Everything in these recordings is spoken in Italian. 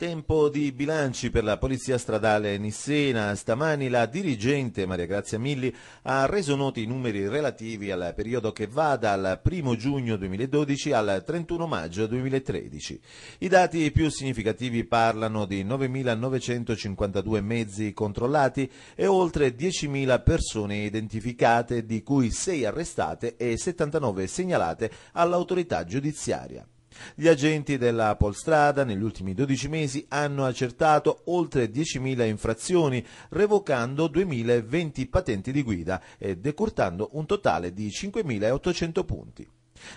Tempo di bilanci per la Polizia Stradale Nissena. Stamani la dirigente Maria Grazia Milli ha reso noti i numeri relativi al periodo che va dal 1 giugno 2012 al 31 maggio 2013. I dati più significativi parlano di 9.952 mezzi controllati e oltre 10.000 persone identificate, di cui 6 arrestate e 79 segnalate all'autorità giudiziaria. Gli agenti della Polstrada negli ultimi 12 mesi hanno accertato oltre 10.000 infrazioni, revocando 2.020 patenti di guida e decurtando un totale di 5.800 punti.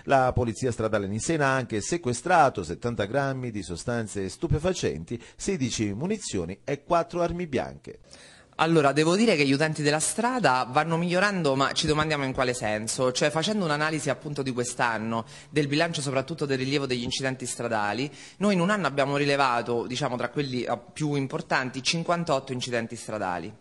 La polizia stradale Nisena ha anche sequestrato 70 grammi di sostanze stupefacenti, 16 munizioni e 4 armi bianche. Allora, devo dire che gli utenti della strada vanno migliorando, ma ci domandiamo in quale senso. Cioè, facendo un'analisi appunto di quest'anno, del bilancio soprattutto del rilievo degli incidenti stradali, noi in un anno abbiamo rilevato, diciamo tra quelli eh, più importanti, 58 incidenti stradali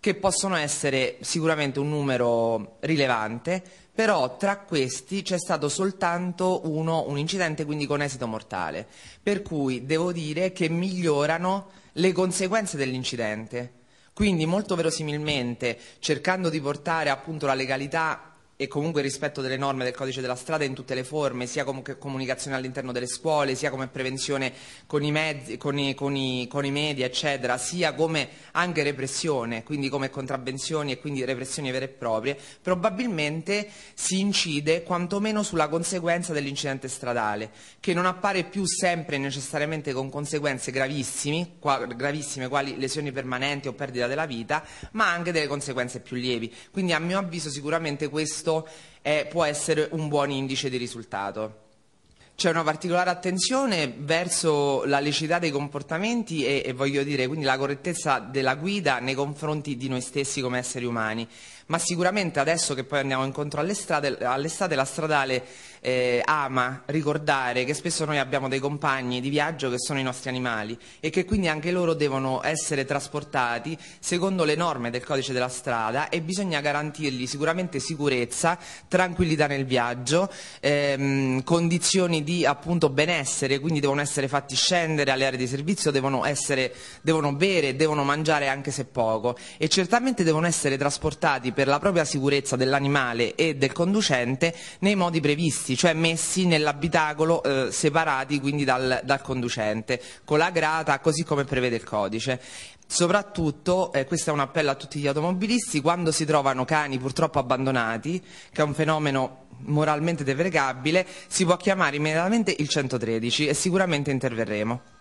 che possono essere sicuramente un numero rilevante, però tra questi c'è stato soltanto uno, un incidente quindi con esito mortale, per cui devo dire che migliorano le conseguenze dell'incidente. Quindi molto verosimilmente cercando di portare appunto la legalità e comunque il rispetto delle norme del codice della strada in tutte le forme, sia come comunicazione all'interno delle scuole, sia come prevenzione con i, mezzi, con, i, con, i, con i, media, eccetera, sia come anche repressione, quindi come contravvenzioni e quindi repressioni vere e proprie, probabilmente si incide quantomeno sulla conseguenza dell'incidente stradale, che non appare più sempre necessariamente con conseguenze gravissime, gravissime quali lesioni permanenti o perdita della vita, ma anche delle conseguenze più lievi. Quindi a mio avviso sicuramente questo questo è, eh, può essere un buon indice di risultato c'è una particolare attenzione verso la lecità dei comportamenti e, e, voglio dire quindi la correttezza della guida nei confronti di noi stessi come esseri umani, ma sicuramente adesso che poi andiamo incontro all'estate all la stradale eh, ama ricordare che spesso noi abbiamo dei compagni di viaggio che sono i nostri animali e che quindi anche loro devono essere trasportati secondo le norme del codice della strada e bisogna garantirgli sicuramente sicurezza, tranquillità nel viaggio, ehm, condizioni di di appunto benessere, quindi devono essere fatti scendere alle aree di servizio, devono, essere, devono bere, devono mangiare anche se poco e certamente devono essere trasportati per la propria sicurezza dell'animale e del conducente nei modi previsti, cioè messi nell'abitacolo eh, separati quindi dal, dal conducente, con la grata così come prevede il codice. Soprattutto, eh, questo è un appello a tutti gli automobilisti, quando si trovano cani purtroppo abbandonati, che è un fenomeno moralmente deprecabile si può chiamare immediatamente il 113 e sicuramente interverremo.